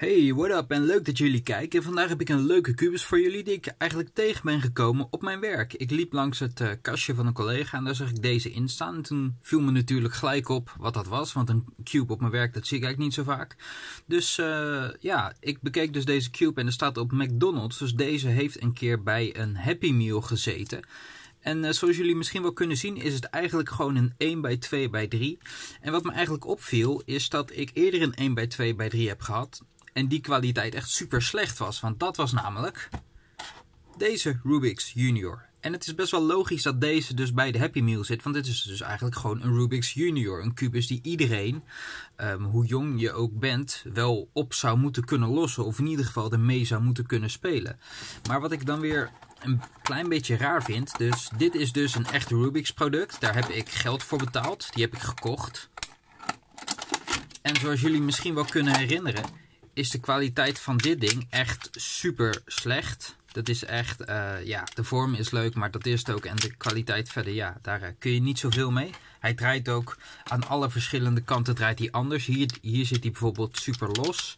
Hey, what up en leuk dat jullie kijken. Vandaag heb ik een leuke kubus voor jullie die ik eigenlijk tegen ben gekomen op mijn werk. Ik liep langs het eh, kastje van een collega en daar zag ik deze in staan. En toen viel me natuurlijk gelijk op wat dat was, want een cube op mijn werk dat zie ik eigenlijk niet zo vaak. Dus eh, ja, ik bekeek dus deze cube en er staat op McDonald's. Dus deze heeft een keer bij een Happy Meal gezeten. En eh, zoals jullie misschien wel kunnen zien, is het eigenlijk gewoon een 1 bij 2 bij 3. En wat me eigenlijk opviel, is dat ik eerder een 1 bij 2 bij 3 heb gehad. En die kwaliteit echt super slecht was. Want dat was namelijk deze Rubik's Junior. En het is best wel logisch dat deze dus bij de Happy Meal zit. Want dit is dus eigenlijk gewoon een Rubik's Junior. Een kubus die iedereen, ehm, hoe jong je ook bent, wel op zou moeten kunnen lossen. Of in ieder geval ermee zou moeten kunnen spelen. Maar wat ik dan weer een klein beetje raar vind. Dus dit is dus een echt Rubik's product. Daar heb ik geld voor betaald. Die heb ik gekocht. En zoals jullie misschien wel kunnen herinneren, is de kwaliteit van dit ding echt super slecht. Dat is echt, eh, ja, de vorm is leuk, maar dat is het ook. En de kwaliteit verder, ja, daar eh, kun je niet zoveel mee. Hij draait ook aan alle verschillende kanten draait hij anders. Hier, hier zit hij bijvoorbeeld super los.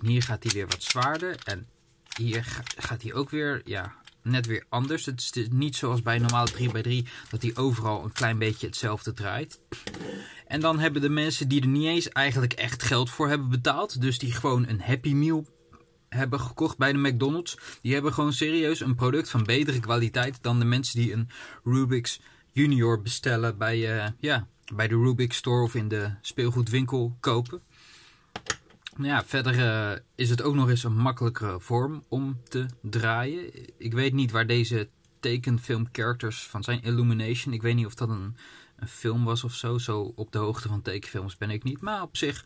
En hier gaat hij weer wat zwaarder. En hier gaat hij ook weer, ja, net weer anders. Het is niet zoals bij een normale 3x3 dat hij overal een klein beetje hetzelfde draait. En dan hebben de mensen die er niet eens eigenlijk echt geld voor hebben betaald, dus die gewoon een Happy Meal hebben gekocht bij de McDonald's, die hebben gewoon serieus een product van betere kwaliteit dan de mensen die een Rubik's Junior bestellen bij, eh, ja, bij de Rubik's Store of in de speelgoedwinkel kopen. Ja, verder eh, is het ook nog eens een makkelijkere vorm om te draaien. Ik weet niet waar deze tekenfilm characters van zijn, Illumination. Ik weet niet of dat een een film was of zo. Zo op de hoogte van tekenfilms ben ik niet. Maar op zich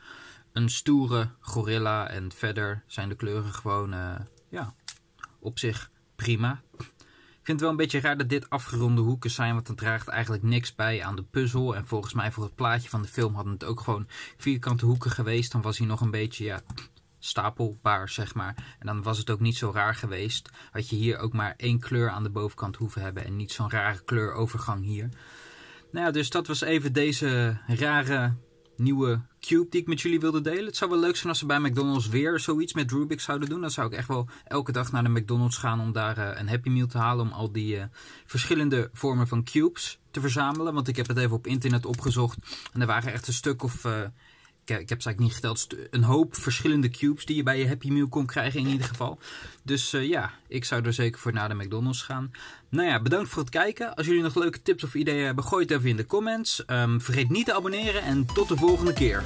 een stoere gorilla. En verder zijn de kleuren gewoon, eh, ja, op zich prima. Ik vind het wel een beetje raar dat dit afgeronde hoeken zijn, want dat draagt eigenlijk niks bij aan de puzzel. En volgens mij voor het plaatje van de film hadden het ook gewoon vierkante hoeken geweest. Dan was hij nog een beetje, ja, stapelbaar, zeg maar. En dan was het ook niet zo raar geweest. Had je hier ook maar één kleur aan de bovenkant hoeven hebben en niet zo'n rare kleurovergang hier. Nou ja, dus dat was even deze rare nieuwe cube die ik met jullie wilde delen. Het zou wel leuk zijn als ze bij McDonald's weer zoiets met Rubik's zouden doen. Dan zou ik echt wel elke dag naar de McDonald's gaan om daar eh, een Happy Meal te halen. Om al die eh, verschillende vormen van cubes te verzamelen. Want ik heb het even op internet opgezocht. En er waren echt een stuk of eh, eh, ik heb ze eigenlijk niet geteld. Een hoop verschillende cubes die je bij je Happy Meal kon krijgen in ieder geval. Dus eh, ja, ik zou er zeker voor naar de McDonald's gaan. Nou ja, bedankt voor het kijken. Als jullie nog leuke tips of ideeën hebben, gooi het even in de comments. Ehm, vergeet niet te abonneren en tot de volgende keer.